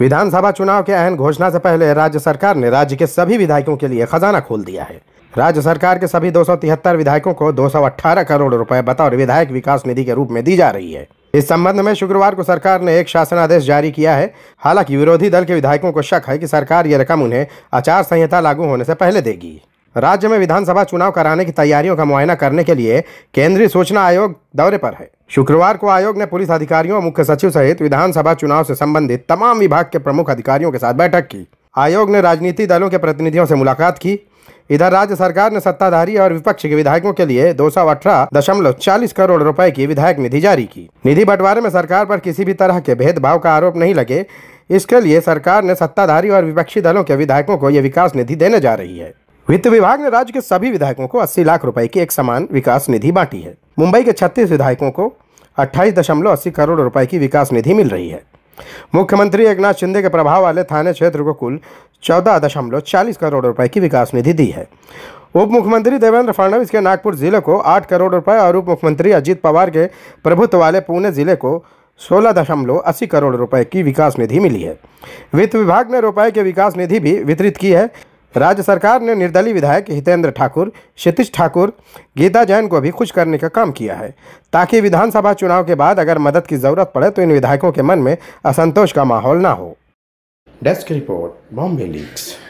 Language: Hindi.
विधानसभा चुनाव के अहम घोषणा से पहले राज्य सरकार ने राज्य के सभी विधायकों के लिए खजाना खोल दिया है राज्य सरकार के सभी दो विधायकों को दो करोड़ रुपए बतौर विधायक विकास निधि के रूप में दी जा रही है इस संबंध में शुक्रवार को सरकार ने एक शासनादेश जारी किया है हालांकि विरोधी दल के विधायकों को शक है कि सरकार ये रकम उन्हें आचार संहिता लागू होने से पहले देगी राज्य में विधानसभा चुनाव कराने की तैयारियों का मुआयना करने के लिए केंद्रीय सूचना आयोग दौरे पर है शुक्रवार को आयोग ने पुलिस अधिकारियों और मुख्य सचिव सहित विधानसभा चुनाव से संबंधित तमाम विभाग के प्रमुख अधिकारियों के साथ बैठक की आयोग ने राजनीति दलों के प्रतिनिधियों से मुलाकात की इधर राज्य सरकार ने सत्ताधारी और विपक्ष के विधायकों के लिए दो करोड़ रुपए की विधायक निधि जारी की निधि बंटवारे में सरकार पर किसी भी तरह के भेदभाव का आरोप नहीं लगे इसके लिए सरकार ने सत्ताधारी और विपक्षी दलों के विधायकों को ये विकास निधि देने जा रही है वित्त विभाग ने राज्य के सभी विधायकों को 80 लाख रुपए की एक समान विकास निधि बांटी है मुंबई के 36 विधायकों को अट्ठाईस दशमलव अस्सी करोड़ रुपए की विकास निधि मिल रही है मुख्यमंत्री एकनाथ शिंदे के प्रभाव वाले थाने क्षेत्र को कुल चौदह दशमलव चालीस करोड़ रुपए की विकास निधि दी है उप मुख्यमंत्री देवेंद्र फडणवीस के नागपुर जिले को आठ करोड़ रुपए और उप मुख्यमंत्री अजीत पवार के प्रभुत्व वाले पुणे जिले को सोलह दशमलव अस्सी करोड़ रुपए की विकास निधि मिली है वित्त विभाग ने रुपए की विकास निधि भी वितरित की है राज्य सरकार ने निर्दलीय विधायक हितेंद्र ठाकुर क्षितिश ठाकुर गीता जैन को भी खुश करने का काम किया है ताकि विधानसभा चुनाव के बाद अगर मदद की ज़रूरत पड़े तो इन विधायकों के मन में असंतोष का माहौल ना हो डेस्क रिपोर्ट बॉम्बे लीग्स